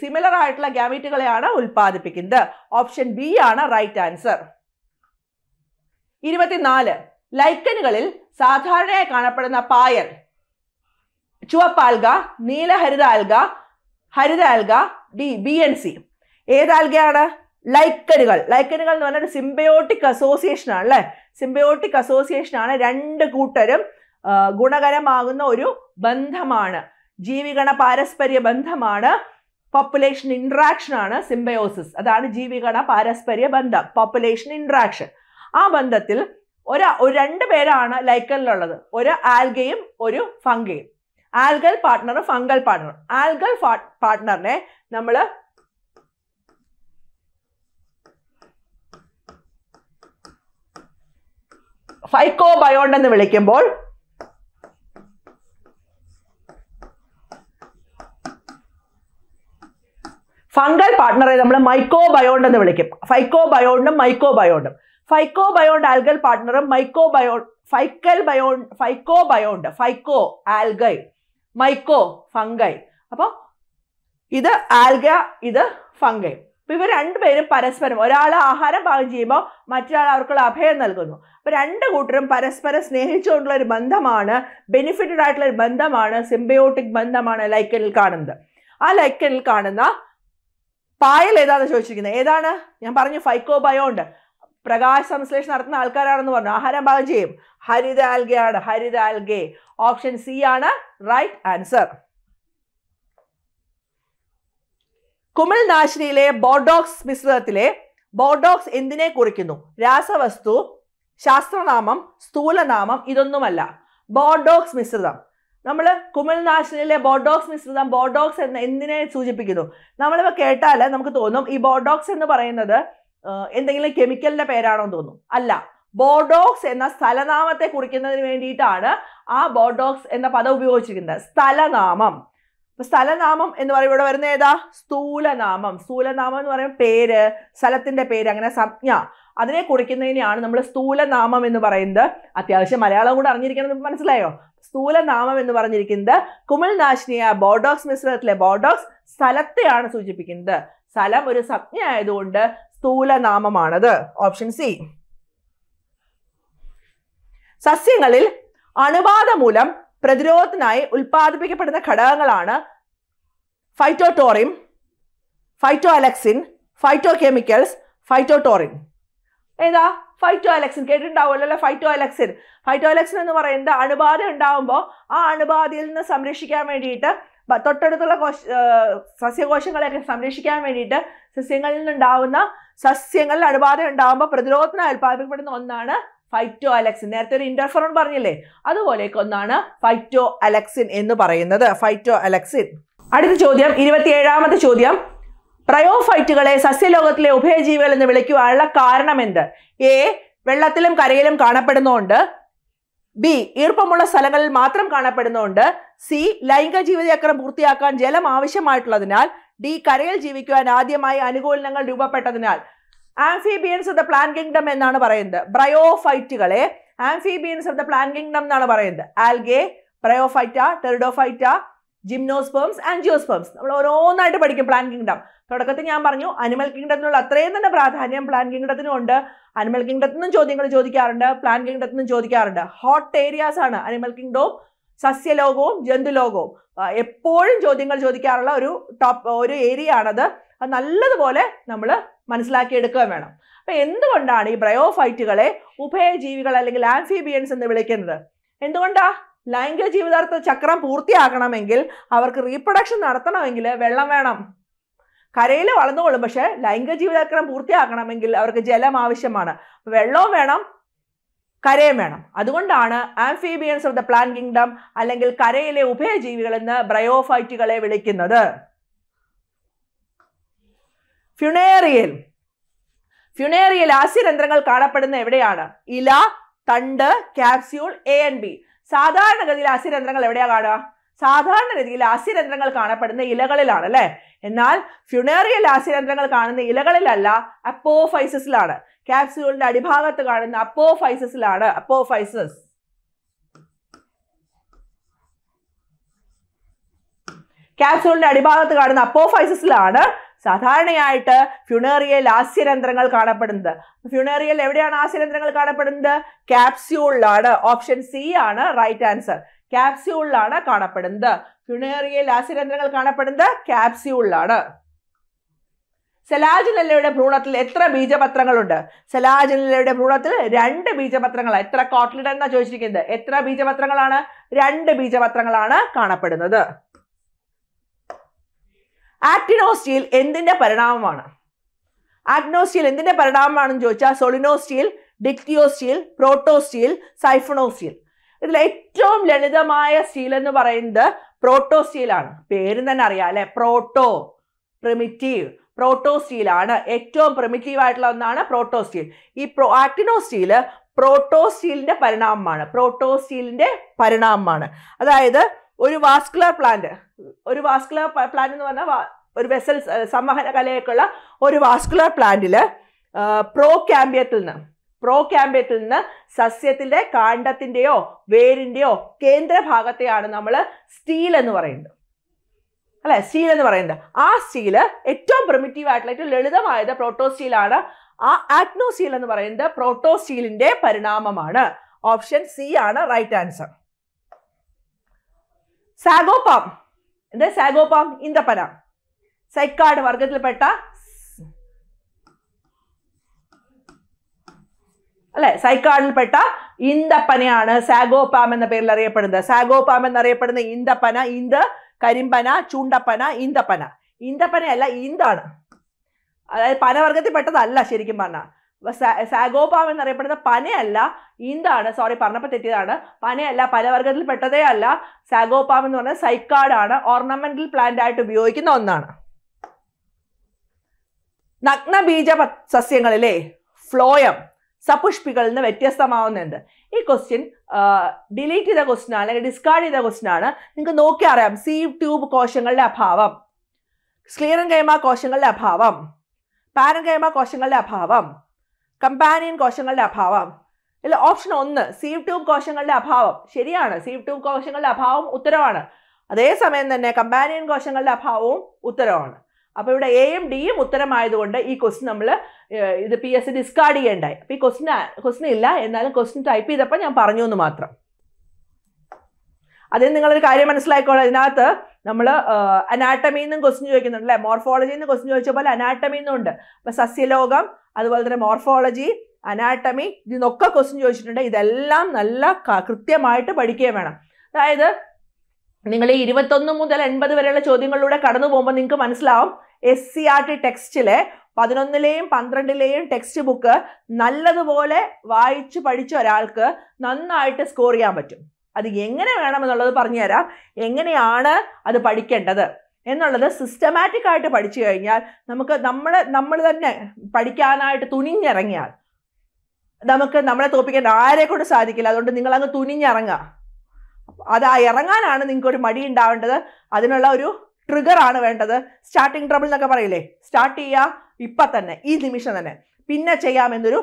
[SPEAKER 1] സിമിലർ ആയിട്ടുള്ള ഗാമേറ്റുകളെയാണ് ഉൽപ്പാദിപ്പിക്കുന്നത് ഓപ്ഷൻ ബി ആണ് റൈറ്റ് ആൻസർ ഇരുപത്തിനാല് ലൈക്കനുകളിൽ സാധാരണയായി കാണപ്പെടുന്ന പായൽ ചുവപ്പാൽഗ നീലഹരിത ആൽഗ ഹരിത alga D B N C ഏതാൽഗയാണ് ലൈക്കനുകൾ ലൈക്കനുകൾ എന്ന് പറഞ്ഞാൽ സിംബയോട്ടിക് അസോസിയേഷൻ ആണ് അല്ലേ സിംബയോട്ടിക് അസോസിയേഷൻ ആണ് രണ്ട് കൂട്ടരും ഗുണകരമാകുന്ന ഒരു ബന്ധമാണ് ജീവിഗണ പാരസ്പര്യ ബന്ധമാണ് പോപ്പുലേഷൻ ഇൻട്രാക്ഷൻ ആണ് സിംബയോസിസ് അതാണ് ജീവിഗണ പാരസ്പര്യ ബന്ധം പോപ്പുലേഷൻ ഇൻട്രാക്ഷൻ ആ ബന്ധത്തിൽ ഒരാ രണ്ട് പേരാണ് ലൈക്കലിലുള്ളത് ഒരു ആൽഗയും ഒരു ഫംഗയും algal partner fungal partner algal പാർട്ട്ണറിനെ നമ്മൾ ഫൈക്കോബയോണ്ട് എന്ന് വിളിക്കുമ്പോൾ ഫംഗൽ പാർട്ട്ണറെ നമ്മൾ മൈക്കോബയോണ്ട് എന്ന് വിളിക്കും ഫൈക്കോബയോണ്ടും മൈക്കോബയോണ്ടും ഫൈക്കോബയോണ്ട് ആൽഗൽ പാർട്ട്ണറും മൈക്കോബയോ phycobiont phycobiont phyco algae myco fungi അപ്പോൾ ഇത് ആൽഗ ഇത് ഫംഗൈ അപ്പം ഇവർ രണ്ടുപേരും പരസ്പരം ഒരാൾ ആഹാരം പാകം ചെയ്യുമ്പോൾ മറ്റൊരാൾ അവർക്കുള്ള അഭയം നൽകുന്നു അപ്പോൾ രണ്ട് കൂട്ടരും പരസ്പരം സ്നേഹിച്ചുകൊണ്ടുള്ള ഒരു ബന്ധമാണ് ബെനിഫിറ്റഡ് ആയിട്ടുള്ള ഒരു ബന്ധമാണ് സിംബയോട്ടിക് ബന്ധമാണ് ലൈക്കനിൽ കാണുന്നത് ആ ലൈക്കനിൽ കാണുന്ന പായൽ ഏതാണെന്ന് ചോദിച്ചിരിക്കുന്നത് ഏതാണ് ഞാൻ പറഞ്ഞു ഫൈക്കോബയോണ്ട് പ്രകാശ സംശ്ലേഷണം നടത്തുന്ന ആൾക്കാരാണെന്ന് പറഞ്ഞു ആഹാരം പാകം ചെയ്യും ഹരിത ആൽഗയാണ് ഹരിത ആൽഗെ ഓപ്ഷൻ സി ആണ് റൈറ്റ് ആൻസർ കുമിൾനാശിനിയിലെ ബോർഡോക്സ് മിശ്രിതത്തിലെ ബോർഡോക്സ് എന്തിനെ കുറിക്കുന്നു രാസവസ്തു ശാസ്ത്രനാമം സ്ഥൂലനാമം ഇതൊന്നുമല്ല ബോർഡോക്സ് മിശ്രിതം നമ്മൾ കുമിൾനാശിനിയിലെ ബോർഡോക്സ് മിശ്രിതം ബോർഡോക്സ് എന്ന് എന്തിനെ സൂചിപ്പിക്കുന്നു നമ്മളിപ്പോൾ കേട്ടാൽ നമുക്ക് തോന്നും ഈ ബോർഡോക്സ് എന്ന് പറയുന്നത് എന്തെങ്കിലും കെമിക്കലിന്റെ പേരാണോ എന്ന് തോന്നും അല്ല ബോഡോക്സ് എന്ന സ്ഥലനാമത്തെ കുറിക്കുന്നതിന് വേണ്ടിയിട്ടാണ് ആ ബോഡോക്സ് എന്ന പദം ഉപയോഗിച്ചിരിക്കുന്നത് സ്ഥലനാമം സ്ഥലനാമം എന്ന് പറയുമ്പോൾ ഇവിടെ വരുന്ന ഏതാ സ്ഥൂലനാമം സ്ഥൂലനാമം എന്ന് പറയുമ്പോൾ പേര് സ്ഥലത്തിന്റെ പേര് അങ്ങനെ സംജ്ഞ അതിനെ കുറിക്കുന്നതിനെയാണ് നമ്മൾ സ്ഥൂലനാമം എന്ന് പറയുന്നത് അത്യാവശ്യം മലയാളം കൂടെ അറിഞ്ഞിരിക്കണം മനസ്സിലായോ സ്ഥൂലനാമം എന്ന് പറഞ്ഞിരിക്കുന്നത് കുമൽ ബോഡോക്സ് മിശ്രിതത്തിലെ ബോഡോക്സ് സ്ഥലത്തെയാണ് സൂചിപ്പിക്കുന്നത് സ്ഥലം ഒരു സംജ്ഞ ആയതുകൊണ്ട് സ്ഥൂലനാമമാണത് ഓപ്ഷൻ സി സസ്യങ്ങളിൽ അണുബാധ മൂലം പ്രതിരോധത്തിനായി ഉൽപ്പാദിപ്പിക്കപ്പെടുന്ന ഘടകങ്ങളാണ് ഫൈറ്റോട്ടോറിം ഫൈറ്റോ അലക്സിൻ ഫൈറ്റോ കെമിക്കൽസ് ഫൈറ്റോടോറിൻ ഏതാ ഫൈറ്റോ അലക്സിൻ കേട്ടിട്ടുണ്ടാവുമല്ലോ അല്ലെ ഫൈറ്റോ അലക്സിൻ ഫൈറ്റോ അലക്സിൻ എന്ന് പറയുന്നത് അണുബാധ ഉണ്ടാകുമ്പോൾ ആ അണുബാധയിൽ നിന്ന് സംരക്ഷിക്കാൻ വേണ്ടിയിട്ട് തൊട്ടടുത്തുള്ള കോശ സസ്യകോശങ്ങളെയൊക്കെ സംരക്ഷിക്കാൻ വേണ്ടിയിട്ട് സസ്യങ്ങളിൽ നിന്നുണ്ടാവുന്ന സസ്യങ്ങളിൽ അണുബാധ ഉണ്ടാകുമ്പോൾ പ്രതിരോധത്തിന് ഉൽപ്പാദിപ്പിക്കപ്പെടുന്ന ഒന്നാണ് ഫൈറ്റോ അലക്സിൻ നേരത്തെ ഒരു ഇന്റർഫറോൺ പറഞ്ഞില്ലേ അതുപോലെയൊക്കെ ഒന്നാണ് ഫൈറ്റോ അലക്സിൻ എന്ന് പറയുന്നത് ഫൈറ്റോ അലക്സിൻ അടുത്ത ചോദ്യം ഇരുപത്തിയേഴാമത്തെ ചോദ്യം പ്രയോഫൈറ്റുകളെ സസ്യലോകത്തിലെ ഉഭയജീവികൾ എന്ന് വിളിക്കുവാനുള്ള കാരണം എന്ത് എ വെള്ളത്തിലും കരയിലും കാണപ്പെടുന്നുണ്ട് ബി ഈർപ്പമുള്ള സ്ഥലങ്ങളിൽ മാത്രം കാണപ്പെടുന്നുണ്ട് സി ലൈംഗിക ജീവിതചക്രം പൂർത്തിയാക്കാൻ ജലം ആവശ്യമായിട്ടുള്ളതിനാൽ ഡി കരയിൽ ജീവിക്കുവാൻ ആദ്യമായി അനുകൂലനങ്ങൾ രൂപപ്പെട്ടതിനാൽ amphibians of the plant kingdom എന്നാണ് പറയുന്നത് ബ്രയോഫൈറ്റുകളെ amphibians of the plant kingdom എന്നാണ് പറയുന്നത് algae bryophyta pteridophyta gymnosperms angiosperms നമ്മൾ ഓരോന്നായിട്ട് പഠിക്കും പ്ലാൻ കിങ്ഡം തുടക്കത്തിൽ ഞാൻ പറഞ്ഞു അനിമൽ കിങ്ഡത്തിനുള്ള അത്രയും തന്നെ പ്രാധാന്യം പ്ലാൻ കിങ്ഡത്തിനും ഉണ്ട് അനിമൽ കിങ്ഡത്തിനും നിന്നും ചോദ്യങ്ങൾ ചോദിക്കാറുണ്ട് പ്ലാൻ കിങ്ഡത്തിനും നിന്നും ചോദിക്കാറുണ്ട് ഹോട്ട് ഏരിയാസ് ആണ് അനിമൽ കിങ്ഡവും സസ്യലോകവും ജന്തുലോകവും എപ്പോഴും ചോദ്യങ്ങൾ ചോദിക്കാറുള്ള ഒരു ടോപ്പ് ഒരു ഏരിയ ആണത് അത് നല്ലതുപോലെ നമ്മൾ മനസ്സിലാക്കിയെടുക്കുക വേണം അപ്പം എന്തുകൊണ്ടാണ് ഈ ബ്രയോഫൈറ്റുകളെ ഉഭയജീവികൾ അല്ലെങ്കിൽ ആംഫീബിയൻസ് എന്ന് വിളിക്കുന്നത് എന്തുകൊണ്ടാ ലൈംഗിക ജീവിതാർത്ഥ ചക്രം പൂർത്തിയാക്കണമെങ്കിൽ അവർക്ക് റീപ്രൊഡക്ഷൻ നടത്തണമെങ്കിൽ വെള്ളം വേണം കരയിൽ വളർന്നുകൊള്ളും പക്ഷേ ലൈംഗിക ജീവിതക്രമം പൂർത്തിയാക്കണമെങ്കിൽ അവർക്ക് ജലം ആവശ്യമാണ് വെള്ളവും വേണം കരയും വേണം അതുകൊണ്ടാണ് amphibians of the plant kingdom അല്ലെങ്കിൽ കരയിലെ ഉഭയജീവികൾ എന്ന് ബ്രയോഫൈറ്റുകളെ വിളിക്കുന്നത് ഫ്യുണേറിയൽ ഫ്യുണേറിയൽ ആസ്യരന്ധ്രങ്ങൾ കാണപ്പെടുന്ന എവിടെയാണ് ഇല തണ്ട് കാപ്സ്യൂൾ എ എൻ ബി സാധാരണഗതിയിൽ ആസ്യരന്ധ്രങ്ങൾ എവിടെയാണ് കാണുക സാധാരണഗതിയിൽ ആസ്യരന്ധ്രങ്ങൾ കാണപ്പെടുന്ന ഇലകളിലാണ് അല്ലേ എന്നാൽ ഫ്യുണേറിയൽ ആസ്യരന്ധ്രങ്ങൾ കാണുന്ന ഇലകളിലല്ല അപ്പോഫൈസസിലാണ് ക്യാപ്സ്യൂളിന്റെ അടിഭാഗത്ത് കാണുന്ന അപ്പോഫൈസസിലാണ് അപ്പോഫൈസസ് ക്യാപ്സ്യൂളിന്റെ അടിഭാഗത്ത് കാണുന്ന അപ്പോഫൈസസിലാണ് സാധാരണയായിട്ട് ഫ്യൂണേറിയൽ ആസ്യരന്ധ്രങ്ങൾ കാണപ്പെടുന്നത് ഫ്യൂണേറിയൽ എവിടെയാണ് ആസ്യരന്ധ്രങ്ങൾ കാണപ്പെടുന്നത് ക്യാപ്സ്യൂളിലാണ് ഓപ്ഷൻ സി ആണ് റൈറ്റ് ആൻസർ ക്യാപ്സ്യൂളിലാണ് കാണപ്പെടുന്നത് ഫ്യൂണേറിയൽ ആസ്യരന്ധ്രങ്ങൾ കാണപ്പെടുന്നത് ക്യാപ്സ്യൂളിലാണ് സെലാജിനെല്ലയുടെ ഭ്രൂണത്തിൽ എത്ര ബീജപത്രങ്ങളുണ്ട് സെലാജിനെല്ലയുടെ ഭ്രൂണത്തിൽ രണ്ട് ബീജപത്രങ്ങൾ എത്ര കോട്ട്ലിഡ് എന്നാ ചോദിച്ചിരിക്കുന്നത് എത്ര ബീജപത്രങ്ങളാണ് രണ്ട് ബീജപത്രങ്ങളാണ് കാണപ്പെടുന്നത് ആക്ടിനോസ്റ്റിയിൽ എന്തിന്റെ പരിണാമമാണ് ആഗ്നോസ്റ്റീൽ എന്തിന്റെ പരിണാമമാണെന്ന് ചോദിച്ചാൽ സൊളിനോസ്റ്റിയിൽ ഡിക്ടിയോസ്റ്റിയിൽ പ്രോട്ടോസ്റ്റീൽ സൈഫണോസ്റ്റിയിൽ ഇതിൽ ഏറ്റവും ലളിതമായ സ്റ്റീൽ എന്ന് പറയുന്നത് പ്രോട്ടോസ്റ്റീലാണ് പേര് തന്നെ അറിയാം അല്ലെ പ്രോട്ടോ പ്രിമിറ്റീവ് പ്രോട്ടോസ്റ്റീൽ ആണ് ഏറ്റവും പ്രിമിറ്റീവ് ആയിട്ടുള്ള ഒന്നാണ് പ്രോട്ടോസ്റ്റീൽ ഈ പ്രോ ആക്ടിനോസ്റ്റീൽ പ്രോട്ടോസ്റ്റീലിൻ്റെ പരിണാമമാണ് പ്രോട്ടോസ്റ്റീലിന്റെ പരിണാമമാണ് അതായത് ഒരു വാസ്കുലർ പ്ലാന്റ് ഒരു വാസ്കുലർ പ്ലാന്റ് എന്ന് പറഞ്ഞാൽ ഒരു വെസൽ സംവഹന കലയൊക്കെയുള്ള ഒരു വാസ്കുലർ പ്ലാന്റിൽ പ്രോ ക്യാമ്പ്യത്തിൽ നിന്ന് പ്രോ ക്യാമ്പ്യത്തിൽ നിന്ന് സസ്യത്തിൻ്റെ കാണ്ഡത്തിൻ്റെയോ വേരിൻ്റെയോ കേന്ദ്രഭാഗത്തെയാണ് നമ്മൾ സ്റ്റീൽ എന്ന് പറയുന്നത് അല്ലെ സ്റ്റീൽ എന്ന് പറയുന്നത് ആ സ്റ്റീല് ഏറ്റവും പ്രിമിറ്റീവ് ആയിട്ടുള്ള ഏറ്റവും ലളിതമായത് പ്രോട്ടോ ആ ആറ്റ്നോ സ്റ്റീൽ എന്ന് പറയുന്നത് പ്രോട്ടോ സ്റ്റീലിന്റെ പരിണാമമാണ് ഓപ്ഷൻ സി ആണ് റൈറ്റ് ആൻസർ സാഗോപാം എന്താ സാഗോപാം ഇന്തപ്പന സൈക്കാട് വർഗത്തിൽപ്പെട്ട അല്ലെ സൈക്കാടിൽപ്പെട്ട ഇന്തപ്പനയാണ് സാഗോപാം എന്ന പേരിൽ അറിയപ്പെടുന്നത് സാഗോപാം എന്നറിയപ്പെടുന്ന ഇന്തപ്പന ഇന്ത് കരിമ്പന ചൂണ്ടപ്പന ഈന്തപ്പന ഈന്തപ്പനയല്ല ഈന്താണ് അതായത് പനവർഗത്തിൽ പെട്ടതല്ല ശരിക്കും പറഞ്ഞാൽ സാഗോപാവ് എന്നറിയപ്പെടുന്ന പനയല്ല ഈന്താണ് സോറി പറഞ്ഞപ്പോൾ തെറ്റിയതാണ് പനയല്ല പനവർഗത്തിൽ പെട്ടതേ അല്ല സാഗോപാവ് എന്ന് പറഞ്ഞാൽ സൈക്കാടാണ് ഓർണമെന്റൽ പ്ലാന്റ് ആയിട്ട് ഉപയോഗിക്കുന്ന ഒന്നാണ് നഗ്നബീജ സസ്യങ്ങളിലെ ഫ്ലോയം സപുഷ്പികളിൽ നിന്ന് വ്യത്യസ്തമാവുന്നുണ്ട് ഈ ക്വസ്റ്റ്യൻ ഡിലീറ്റ് ചെയ്ത ക്വസ്റ്റ്യൻ ആണ് അല്ലെങ്കിൽ ഡിസ്കാർഡ് ചെയ്ത ക്വസ്റ്റ്യൻ ആണ് നിങ്ങൾക്ക് നോക്കി അറിയാം സീ ട്യൂബ് കോശങ്ങളുടെ അഭാവം സ്ക്ലീറൻ കൈമ കോശങ്ങളുടെ അഭാവം പാരൻ കൈമ കോശങ്ങളുടെ അഭാവം കമ്പാനിയൻ കോശങ്ങളുടെ അഭാവം ഇല്ല ഓപ്ഷൻ ഒന്ന് സീവ് ട്യൂബ് കോശങ്ങളുടെ അഭാവം ശരിയാണ് സീവ് ട്യൂബ് കോശങ്ങളുടെ അഭാവം ഉത്തരവാണ് അതേസമയം തന്നെ കമ്പാനിയൻ കോശങ്ങളുടെ അഭാവവും ഉത്തരവാണ് അപ്പോൾ ഇവിടെ എയും ഡിയും ഉത്തരമായതുകൊണ്ട് ഈ ക്വസ്റ്റ്യൻ നമ്മൾ ഇത് പി എസ് സി ഡിസ്കാർഡ് ചെയ്യേണ്ടായി അപ്പോൾ ഈ ക്വസ്റ്റിന് ക്വസ്റ്റ്യൻ ഇല്ല എന്നാലും ക്വസ്റ്റ്യൻ ടൈപ്പ് ചെയ്തപ്പോൾ ഞാൻ പറഞ്ഞു എന്ന് മാത്രം അതിന് നിങ്ങളൊരു കാര്യം മനസ്സിലായിക്കോളാം ഇതിനകത്ത് നമ്മൾ അനാട്ടമിയിൽ നിന്നും ക്വസ്റ്റ്യൻ ചോദിക്കുന്നുണ്ട് അല്ലേ മോർഫോളജിയിൽ നിന്ന് ക്വസ്റ്റ്യൻ ചോദിച്ച പോലെ അനാട്ടമിയിൽ നിന്നുണ്ട് അപ്പോൾ സസ്യലോകം അതുപോലെ തന്നെ മോർഫോളജി അനാട്ടമി ഇതിനൊക്കെ ക്വസ്റ്റ്യൻ ചോദിച്ചിട്ടുണ്ട് ഇതെല്ലാം നല്ല കൃത്യമായിട്ട് പഠിക്കുകയും വേണം അതായത് നിങ്ങൾ ഈ ഇരുപത്തൊന്ന് മുതൽ എൺപത് വരെയുള്ള ചോദ്യങ്ങളിലൂടെ കടന്നു പോകുമ്പോൾ നിങ്ങൾക്ക് മനസ്സിലാവും എസ് സി ആർ ടി ടെക്സ്റ്റിലെ പതിനൊന്നിലെയും പന്ത്രണ്ടിലെയും ടെക്സ്റ്റ് ബുക്ക് നല്ലതുപോലെ വായിച്ച് പഠിച്ച ഒരാൾക്ക് നന്നായിട്ട് സ്കോർ ചെയ്യാൻ പറ്റും അത് എങ്ങനെ വേണമെന്നുള്ളത് പറഞ്ഞുതരാം എങ്ങനെയാണ് അത് പഠിക്കേണ്ടത് എന്നുള്ളത് സിസ്റ്റമാറ്റിക് ആയിട്ട് പഠിച്ചു കഴിഞ്ഞാൽ നമുക്ക് നമ്മൾ നമ്മൾ തന്നെ പഠിക്കാനായിട്ട് തുനിഞ്ഞിറങ്ങിയാൽ നമുക്ക് നമ്മളെ തോപ്പിക്കേണ്ട ആരെ കൊണ്ട് സാധിക്കില്ല അതുകൊണ്ട് നിങ്ങളങ്ങ് തുനിഞ്ഞിറങ്ങുക അത് ഇറങ്ങാനാണ് നിങ്ങൾക്ക് ഒരു മടി ഉണ്ടാവേണ്ടത് അതിനുള്ള ഒരു ട്രിഗർ ആണ് വേണ്ടത് സ്റ്റാർട്ടിങ് ട്രബിൾ എന്നൊക്കെ പറയില്ലേ സ്റ്റാർട്ട് ചെയ്യുക ഇപ്പം തന്നെ ഈ നിമിഷം തന്നെ പിന്നെ ചെയ്യാമെന്നൊരു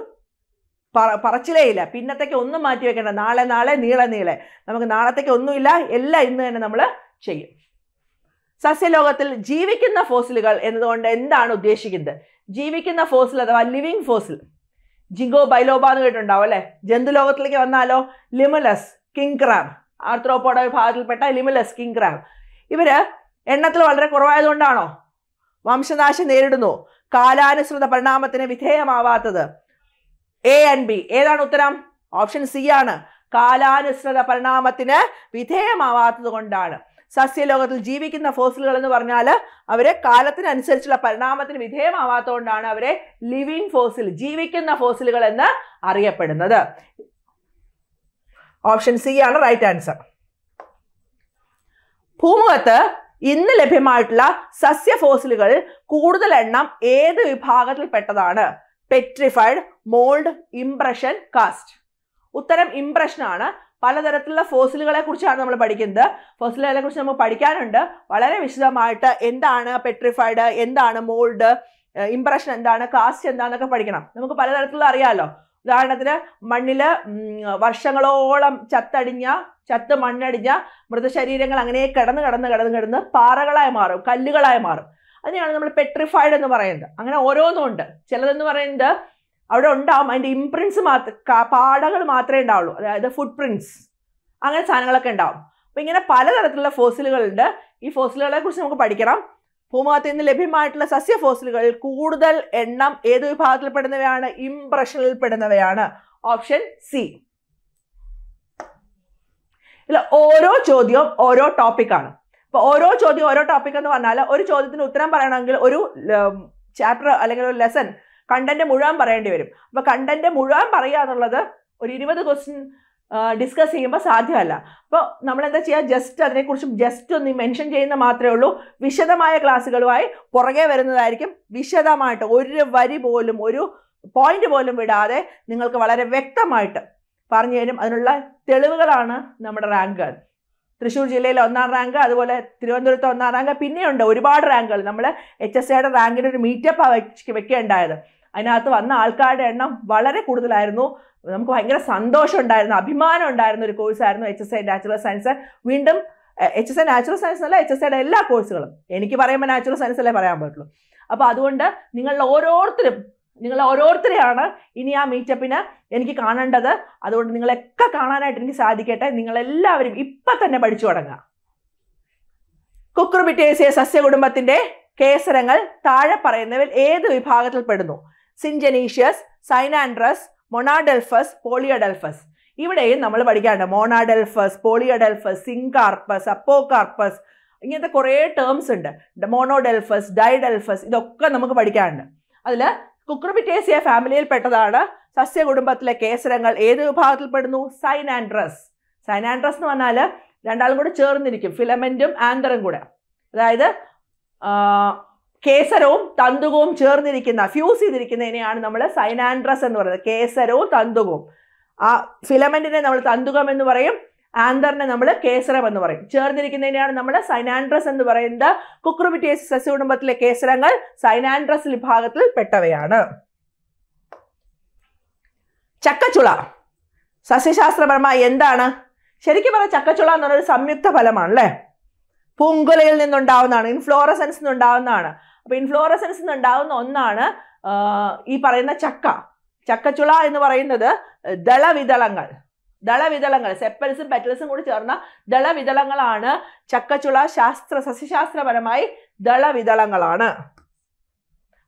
[SPEAKER 1] പറച്ചിലേ ഇല്ല പിന്നത്തേക്ക് ഒന്നും മാറ്റി വെക്കേണ്ട നാളെ നാളെ നീളെ നീളെ നമുക്ക് നാളത്തേക്ക് ഒന്നുമില്ല എല്ലാം ഇന്ന് തന്നെ നമ്മൾ ചെയ്യും സസ്യലോകത്തിൽ ജീവിക്കുന്ന ഫോസിലുകൾ എന്നതുകൊണ്ട് എന്താണ് ഉദ്ദേശിക്കുന്നത് ജീവിക്കുന്ന ഫോസിൽ അഥവാ ലിവിങ് ഫോസിൽ ജിങ്കോ ബൈലോബ എന്ന് കേട്ടിട്ടുണ്ടാവും അല്ലേ ജന്തുലോകത്തിലേക്ക് വന്നാലോ ലിമലസ് കിങ്ക്രാം ആർത്രോപോഡ വിഭാഗത്തിൽപ്പെട്ട എലിമലസ് കിങ് ക്രാബ് ഇവർ എണ്ണത്തിൽ വളരെ കുറവായതുകൊണ്ടാണോ വംശനാശം നേരിടുന്നു കാലാനുസൃത പരിണാമത്തിന് വിധേയമാവാത്തത് എ ആൻഡ് ബി ഏതാണ് ഉത്തരം ഓപ്ഷൻ സി ആണ് കാലാനുസൃത പരിണാമത്തിന് വിധേയമാവാത്തത് കൊണ്ടാണ് സസ്യലോകത്തിൽ ജീവിക്കുന്ന ഫോസിലുകൾ എന്ന് പറഞ്ഞാൽ അവരെ കാലത്തിനനുസരിച്ചുള്ള പരിണാമത്തിന് വിധേയമാവാത്തതുകൊണ്ടാണ് അവരെ ലിവിങ് ഫോസിൽ ജീവിക്കുന്ന ഫോസിലുകൾ എന്ന് അറിയപ്പെടുന്നത് ഓപ്ഷൻ സി ആണ് റൈറ്റ് ആൻസർ ഭൂമുഖത്ത് ഇന്ന് ലഭ്യമായിട്ടുള്ള സസ്യ ഫോസിലുകൾ കൂടുതൽ എണ്ണം ഏത് വിഭാഗത്തിൽപ്പെട്ടതാണ് പെട്രിഫൈഡ് മോൾഡ് ഇംപ്രഷൻ കാസ്റ്റ് ഉത്തരം ഇംപ്രഷൻ ആണ് പലതരത്തിലുള്ള ഫോസിലുകളെ കുറിച്ചാണ് നമ്മൾ പഠിക്കുന്നത് ഫോസിലുകളെ കുറിച്ച് നമുക്ക് പഠിക്കാനുണ്ട് വളരെ വിശദമായിട്ട് എന്താണ് പെട്രിഫൈഡ് എന്താണ് മോൾഡ് ഇംപ്രഷൻ എന്താണ് കാസ്റ്റ് എന്താണെന്നൊക്കെ പഠിക്കണം നമുക്ക് പലതരത്തിലുള്ള അറിയാമല്ലോ ഉദാഹരണത്തിന് മണ്ണിൽ വർഷങ്ങളോളം ചത്തടിഞ്ഞ ചത്ത് മണ്ണടിഞ്ഞ മൃതശരീരങ്ങൾ അങ്ങനെ കിടന്ന് കിടന്ന് കിടന്ന് കിടന്ന് പാറകളായി മാറും കല്ലുകളായി മാറും അതിനെയാണ് നമ്മൾ പെട്രിഫൈഡ് എന്ന് പറയുന്നത് അങ്ങനെ ഓരോന്നും ഉണ്ട് ചിലതെന്ന് പറയുന്നത് അവിടെ ഉണ്ടാവും അതിൻ്റെ ഇംപ്രിൻസ് മാത്രം പാടകൾ മാത്രമേ ഉണ്ടാവുള്ളൂ അതായത് ഫുട് പ്രിൻസ് അങ്ങനെ സാധനങ്ങളൊക്കെ ഉണ്ടാവും അപ്പോൾ ഇങ്ങനെ പലതരത്തിലുള്ള ഫോസിലുകളുണ്ട് ഈ ഫോസിലുകളെ കുറിച്ച് നമുക്ക് പഠിക്കണം ഭൂമുഖത്ത് നിന്ന് ലഭ്യമായിട്ടുള്ള സസ്യ ഫോസിലുകളിൽ കൂടുതൽ എണ്ണം ഏത് വിഭാഗത്തിൽപ്പെടുന്നവയാണ് ഇംപ്രഷനിൽ പെടുന്നവയാണ് ഓപ്ഷൻ സി ഇല്ല ഓരോ ചോദ്യവും ഓരോ ടോപ്പിക്കാണ് അപ്പോൾ ഓരോ ചോദ്യം ഓരോ ടോപ്പിക് എന്ന് പറഞ്ഞാൽ ഒരു ചോദ്യത്തിന് ഉത്തരം പറയണമെങ്കിൽ ഒരു ചാപ്റ്റർ അല്ലെങ്കിൽ ഒരു ലെസൺ കണ്ടന്റ് മുഴുവൻ പറയേണ്ടി വരും അപ്പോൾ കണ്ടന്റ് മുഴുവൻ പറയുക എന്നുള്ളത് ഒരു ഇരുപത് ക്വസ്റ്റ്യൻ ഡിസ്കസ് ചെയ്യുമ്പോൾ സാധ്യമല്ല അപ്പോൾ നമ്മൾ എന്താ ചെയ്യുക ജസ്റ്റ് അതിനെക്കുറിച്ച് ജസ്റ്റ് ഒന്ന് മെൻഷൻ ചെയ്യുന്ന മാത്രമേ ഉള്ളൂ വിശദമായ ക്ലാസ്സുകളുമായി പുറകെ വരുന്നതായിരിക്കും വിശദമായിട്ട് ഒരു വരി പോലും ഒരു പോയിന്റ് പോലും വിടാതെ നിങ്ങൾക്ക് വളരെ വ്യക്തമായിട്ട് പറഞ്ഞു തരും അതിനുള്ള തെളിവുകളാണ് നമ്മുടെ റാങ്കുകൾ തൃശ്ശൂർ ജില്ലയിലെ ഒന്നാം റാങ്ക് അതുപോലെ തിരുവനന്തപുരത്തെ ഒന്നാം റാങ്ക് പിന്നെയുണ്ട് ഒരുപാട് റാങ്കുകൾ നമ്മൾ എച്ച് എസ് എയുടെ റാങ്കിൻ്റെ ഒരു മീറ്റപ്പാണ് വെക്കേണ്ടായത് അതിനകത്ത് വന്ന ആൾക്കാരുടെ എണ്ണം വളരെ കൂടുതലായിരുന്നു നമുക്ക് ഭയങ്കര സന്തോഷം ഉണ്ടായിരുന്ന അഭിമാനം ഉണ്ടായിരുന്ന ഒരു കോഴ്സായിരുന്നു H S I natural science വീണ്ടും H S I natural science അല്ല എച്ച് എസ് ഐയുടെ എല്ലാ കോഴ്സുകളും എനിക്ക് പറയുമ്പോൾ നാച്ചുറൽ സയൻസ് അല്ലേ പറയാൻ പറ്റുള്ളൂ അപ്പോൾ അതുകൊണ്ട് നിങ്ങളുടെ ഓരോരുത്തരും നിങ്ങൾ ഓരോരുത്തരെയാണ് ഇനി ആ മീറ്റപ്പിന് എനിക്ക് കാണേണ്ടത് അതുകൊണ്ട് നിങ്ങളൊക്കെ കാണാനായിട്ട് എനിക്ക് സാധിക്കട്ടെ നിങ്ങളെല്ലാവരും ഇപ്പം തന്നെ പഠിച്ചു തുടങ്ങുക സസ്യ കുടുംബത്തിൻ്റെ കേസരങ്ങൾ താഴെ പറയുന്നവയിൽ ഏത് വിഭാഗത്തിൽ പെടുന്നു സിൻജനീഷ്യസ് സൈനാൻഡ്രസ് മൊണാഡൽഫസ് പോളിയഡൽഫസ് ഇവിടെയും നമ്മൾ പഠിക്കാറുണ്ട് മോണാഡൽഫസ് പോളിയഡെൽഫസ് സിങ്കാർപ്പസ് അപ്പോകാർപ്പസ് ഇങ്ങനത്തെ കുറേ ടേംസ് ഉണ്ട് മോണോഡെൽഫസ് ഡൈഡെൽഫസ് ഇതൊക്കെ നമുക്ക് പഠിക്കാറുണ്ട് അതിൽ കുക്രബിറ്റേസിയ സസ്യ സസ്യകുടുംബത്തിലെ കേസരങ്ങൾ ഏത് വിഭാഗത്തിൽപ്പെടുന്നു സൈനാൻഡ്രസ് സൈനാൻഡ്രസ് എന്ന് പറഞ്ഞാൽ രണ്ടാളും കൂടെ ചേർന്നിരിക്കും ഫിലമെൻറ്റും ആന്തറും കൂടെ അതായത് കേസരവും തന്തുകവും ചേർന്നിരിക്കുന്ന ഫ്യൂസ് ചെയ്തിരിക്കുന്നതിനെയാണ് നമ്മൾ സൈനാൻഡ്രസ് എന്ന് പറയുന്നത് കേസരവും തന്തുകവും ആ ഫിലമെന്റിനെ നമ്മൾ തന്തുകം എന്ന് പറയും ആന്തറിനെ നമ്മൾ കേസരം എന്ന് പറയും ചേർന്നിരിക്കുന്നതിനെയാണ് നമ്മൾ സൈനാൻഡ്രസ് എന്ന് പറയുന്നത് കുക്രുബിറ്റേസ് കുടുംബത്തിലെ കേസരങ്ങൾ സൈനാൻഡ്രസ് വിഭാഗത്തിൽ പെട്ടവയാണ് ചക്കച്ചുള സസ്യശാസ്ത്രപരമായി എന്താണ് ശരിക്കും പറഞ്ഞാൽ ചക്കച്ചുള എന്ന് പറഞ്ഞൊരു സംയുക്ത ഫലമാണ് അല്ലേ പൂങ്കുലയിൽ നിന്നുണ്ടാവുന്നതാണ് ഇൻഫ്ലോറസൻസ് നിന്നുണ്ടാവുന്നതാണ് അപ്പോൾ ഇൻഫ്ലോറസൻസ് ഉണ്ടാകുന്ന ഒന്നാണ് ഈ പറയുന്ന ചക്ക ചക്കച്ചുള എന്ന് പറയുന്നത് ദളവിതളങ്ങൾ ദളവിതളങ്ങൾ സെപ്പൽസും പെറ്റൽസും കൂടി ചേർന്ന ദളവിതളങ്ങളാണ് ചക്കച്ചുള ശാസ്ത്ര സസ്യശാസ്ത്രപരമായി ദളവിതളങ്ങളാണ്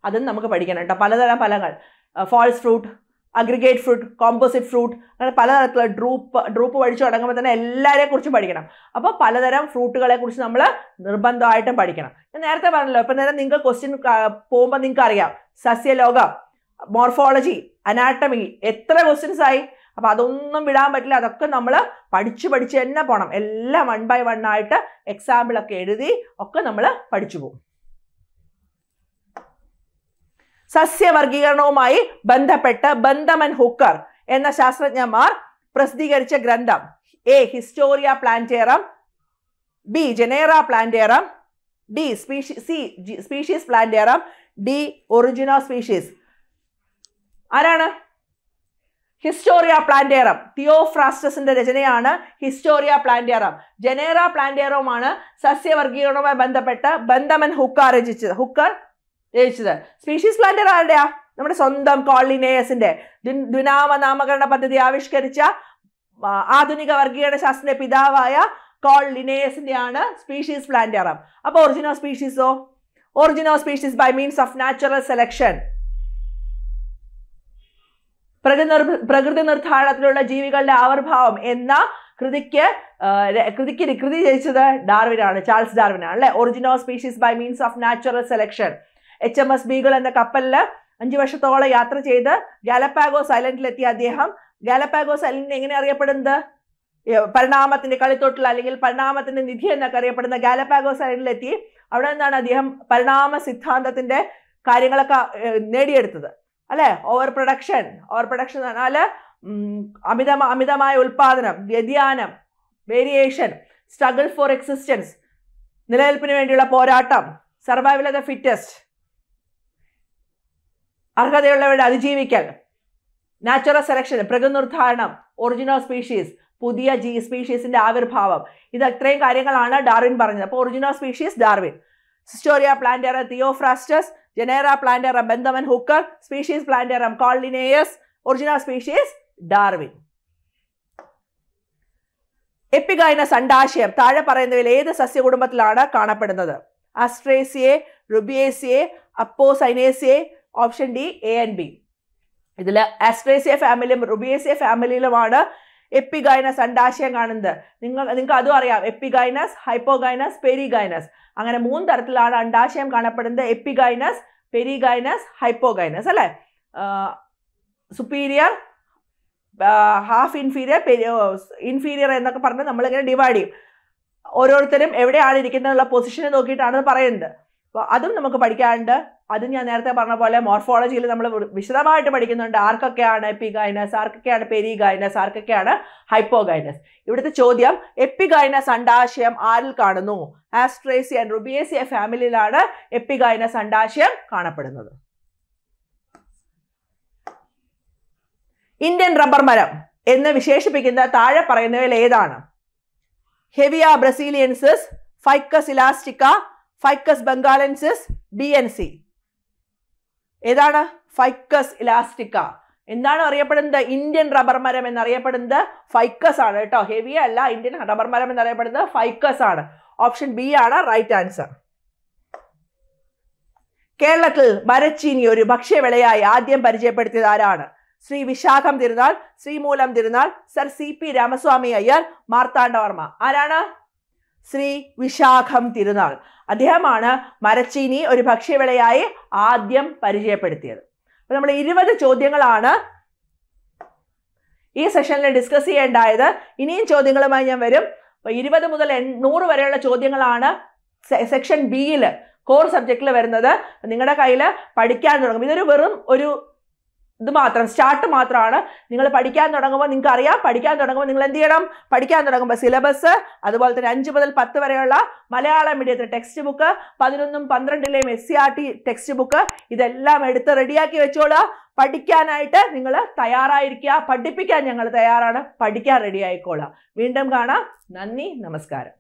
[SPEAKER 1] അതും നമുക്ക് പഠിക്കണം കേട്ടോ പലതരം ഫലങ്ങൾ false fruit aggregate fruit composite fruit അങ്ങനെ പലതരത്തിലുള്ള ഡ്രൂപ്പ് ഡ്രൂപ്പ് പഠിച്ചു തുടങ്ങുമ്പോൾ തന്നെ കുറിച്ചും പഠിക്കണം അപ്പോൾ പലതരം ഫ്രൂട്ടുകളെ കുറിച്ച് നമ്മൾ നിർബന്ധമായിട്ടും പഠിക്കണം ഞാൻ നേരത്തെ പറഞ്ഞല്ലോ ഇപ്പം നേരം നിങ്ങൾക്ക് ക്വസ്റ്റ്യൻ പോകുമ്പോൾ നിങ്ങൾക്ക് അറിയാം സസ്യലോകം മോർഫോളജി അനാട്ടമി എത്ര ക്വസ്റ്റ്യൻസ് ആയി അപ്പോൾ അതൊന്നും വിടാൻ പറ്റില്ല അതൊക്കെ നമ്മൾ പഠിച്ച് പഠിച്ച് തന്നെ പോകണം എല്ലാം വൺ ബൈ വൺ ആയിട്ട് എക്സാമ്പിളൊക്കെ എഴുതി ഒക്കെ നമ്മൾ പഠിച്ചു പോകും സസ്യവർഗീകരണവുമായി ബന്ധപ്പെട്ട് ബന്ധമൻ ഹുക്കർ എന്ന ശാസ്ത്രജ്ഞന്മാർ പ്രസിദ്ധീകരിച്ച ഗ്രന്ഥം A historia plantarum B genera plantarum D സ്പീഷി C species plantarum D original species ആരാണ് ഹിസ്റ്റോറിയ പ്ലാന്റേറം തിയോഫ്രാസ്റ്റസിന്റെ രചനയാണ് ഹിസ്റ്റോറിയ പ്ലാന്റേറം ജനേറ പ്ലാന്റേറവുമാണ് സസ്യവർഗീകരണവുമായി ബന്ധപ്പെട്ട് ബന്ധമൻ ഹുക്കർ രചിച്ചത് ഹുക്കർ ജയിച്ചത് സ്പീഷീസ് പ്ലാന്റർ ആരുടെയാ നമ്മുടെ സ്വന്തം കോളിനേയസിന്റെ നാമകരണ പദ്ധതി ആവിഷ്കരിച്ച ആധുനിക വർഗീയണ ശാസ്ത്രത്തിന്റെ പിതാവായ കോൾ ലിനേയസിന്റെ ആണ് സ്പീഷീസ് പ്ലാന്ററം അപ്പോൾ ഒറിജിനോ സ്പീഷീസോ origin of species by means of natural selection പ്രകൃതിർ പ്രകൃതി നിർദ്ധാരണത്തിലുള്ള ജീവികളുടെ ആവിർഭാവം എന്ന കൃതിക്ക് കൃതിക്ക് കൃതി ജയിച്ചത് ഡാർവിനാണ് ചാൾസ് ഡാർവിനാണ് അല്ലെ origin of species by means of natural selection H M S Beagle എന്ന കപ്പലിൽ അഞ്ചു വർഷത്തോളം യാത്ര ചെയ്ത് ഗാലപ്പാഗോസ് ഐലൻഡിലെത്തിയ അദ്ദേഹം ഗാലപ്പാഗോസ് ഐലൻഡിന് എങ്ങനെ അറിയപ്പെടുന്നത് പരിണാമത്തിന്റെ കളിത്തൊട്ടിൽ അല്ലെങ്കിൽ പരിണാമത്തിന്റെ നിധി എന്നൊക്കെ അറിയപ്പെടുന്ന ഗാലപ്പാഗോസ് ഐലൻഡിലെത്തി അവിടെ നിന്നാണ് അദ്ദേഹം പരിണാമ സിദ്ധാന്തത്തിന്റെ കാര്യങ്ങളൊക്കെ നേടിയെടുത്തത് അല്ലേ ഓവർ പ്രൊഡക്ഷൻ ഓവർ പ്രൊഡക്ഷൻ എന്ന് അമിത അമിതമായ ഉൽപാദനം വ്യതിയാനം വേരിയേഷൻ സ്ട്രഗിൾ ഫോർ എക്സിസ്റ്റൻസ് നിലനിൽപ്പിന് വേണ്ടിയുള്ള പോരാട്ടം സർവൈവൽ ഓഫ് ദ ഫിറ്റസ്റ്റ് അർഹതയുള്ളവരുടെ അതിജീവിക്കൽ നാച്ചുറൽ സെലക്ഷൻ പ്രകൃതിനിർദ്ധാരണം ഒറിജിനൽ സ്പീഷീസ് പുതിയ ജീ സ്പീഷീസിന്റെ ആവിർഭാവം ഇത് അത്രയും കാര്യങ്ങളാണ് ഡാർവിൻ പറഞ്ഞത് അപ്പോൾ ഒറിജിനൽ സ്പീഷീസ് ഡാർവിൻ സിസ്റ്റോറിയ പ്ലാന്റേറ തിയോഫ്രാസ്റ്റസ് ജനേറ പ്ലാന്റേറ ബന്ധവൻ ഹുക്കർ സ്പീഷീസ് പ്ലാന്റേറം കോൾഡിനേയസ് ഒറിജിനൽ സ്പീഷീസ് ഡാർവിൻ എപ്പിഗൈന സണ്ടാശയം താഴെ പറയുന്നവയിൽ ഏത് സസ്യകുടുംബത്തിലാണ് കാണപ്പെടുന്നത് Asteraceae Rubiaceae Apocynaceae option D A and B ഇതിൽ ആസ്ട്രേസിയ ഫാമിലിയും റുബിയേസിയ ഫാമിലിയിലുമാണ് എപ്പിഗൈനസ് അണ്ടാശയം കാണുന്നത് നിങ്ങൾ നിങ്ങൾക്ക് അതും അറിയാം എപ്പിഗൈനസ് ഹൈപ്പോഗൈനസ് പെരിഗൈനസ് അങ്ങനെ മൂന്ന് തരത്തിലാണ് അണ്ടാശയം കാണപ്പെടുന്നത് എപ്പിഗൈനസ് പെരിഗൈനസ് ഹൈപ്പോഗൈനസ് അല്ലേ സുപ്പീരിയർ ഹാഫ് ഇൻഫീരിയർ ഇൻഫീരിയർ എന്നൊക്കെ പറഞ്ഞ് നമ്മളിങ്ങനെ ഡിവൈഡ് ചെയ്യും ഓരോരുത്തരും എവിടെയാണ് ഇരിക്കുന്നത് എന്നുള്ള പൊസിഷനെ നോക്കിയിട്ടാണ് പറയുന്നത് അപ്പോൾ അതും നമുക്ക് പഠിക്കാനുണ്ട് അത് ഞാൻ നേരത്തെ പറഞ്ഞ പോലെ മോർഫോളജിയിൽ നമ്മൾ വിശദമായിട്ട് പഠിക്കുന്നുണ്ട് ആർക്കൊക്കെയാണ് എപ്പിഗൈനസ് ആർക്കൊക്കെയാണ് പെരിഗൈനസ് ആർക്കൊക്കെയാണ് ഹൈപ്പോഗൈനസ് ഇവിടുത്തെ ചോദ്യം എപ്പിഗൈനസ് അണ്ടാശയം ആരിൽ കാണുന്നു ആസ്ട്രേസി ആൻഡ് റുബിയേസിയ ഫാമിലിയിലാണ് എപ്പിഗൈനസ് അണ്ടാശയം കാണപ്പെടുന്നത് ഇന്ത്യൻ റബ്ബർ മരം എന്ന് വിശേഷിപ്പിക്കുന്ന താഴെ പറയുന്നവയിൽ ഏതാണ് Hevea brasiliensis Ficus elastica Ficus benghalensis B N C ഏതാണ് ഫൈക്കസ് ഇലാസ്റ്റിക്ക എന്താണ് അറിയപ്പെടുന്നത് ഇന്ത്യൻ റബ്ബർ മരം എന്നറിയപ്പെടുന്നത് ഫൈക്കസ് ആണ് കേട്ടോ ഹെവി അല്ല ഇന്ത്യൻ റബ്ബർ മരം എന്നറിയപ്പെടുന്നത് ഫൈക്കസ് ആണ് ഓപ്ഷൻ ബി ആണ് റൈറ്റ് ആൻസർ കേരളത്തിൽ മരച്ചീനി ഒരു ഭക്ഷ്യവിളയായി ആദ്യം പരിചയപ്പെടുത്തിയത് ആരാണ് ശ്രീ വിശാഖം Thirunal Sreemoolam Thirunal sir C P Ramaswami Iyer Marthanda Varma ആരാണ് ശ്രീ വിശാഖം തിരുനാൾ അദ്ദേഹമാണ് മരച്ചീനി ഒരു ഭക്ഷ്യവിളയായി ആദ്യം പരിചയപ്പെടുത്തിയത് അപ്പോൾ നമ്മൾ ഇരുപത് ചോദ്യങ്ങളാണ് ഈ സെഷനിൽ ഡിസ്കസ് ചെയ്യേണ്ടായത് ഇനിയും ചോദ്യങ്ങളുമായി ഞാൻ വരും അപ്പോൾ ഇരുപത് മുതൽ നൂറ് വരെയുള്ള ചോദ്യങ്ങളാണ് സെക്ഷൻ ബിയിൽ കോർ സബ്ജക്റ്റിൽ വരുന്നത് നിങ്ങളുടെ കയ്യിൽ പഠിക്കാൻ തുടങ്ങും ഇതൊരു വെറും ഒരു ഇത് മാത്രം സ്റ്റാർട്ട് മാത്രമാണ് നിങ്ങൾ പഠിക്കാൻ തുടങ്ങുമ്പോൾ നിങ്ങൾക്ക് അറിയാം പഠിക്കാൻ തുടങ്ങുമ്പോൾ നിങ്ങൾ എന്ത് ചെയ്യണം പഠിക്കാൻ തുടങ്ങുമ്പോൾ സിലബസ് അതുപോലെ തന്നെ അഞ്ച് മുതൽ പത്ത് വരെയുള്ള മലയാള മീഡിയത്തിലെ ടെക്സ്റ്റ് ബുക്ക് പതിനൊന്നും പന്ത്രണ്ടിലെയും S C R T text textbook ഇതെല്ലാം എടുത്ത് റെഡിയാക്കി വെച്ചോളുക പഠിക്കാനായിട്ട് നിങ്ങൾ തയ്യാറായിരിക്കുക പഠിപ്പിക്കാൻ ഞങ്ങൾ തയ്യാറാണ് പഠിക്കാൻ റെഡി ആയിക്കോളാം വീണ്ടും കാണാം നന്ദി നമസ്കാരം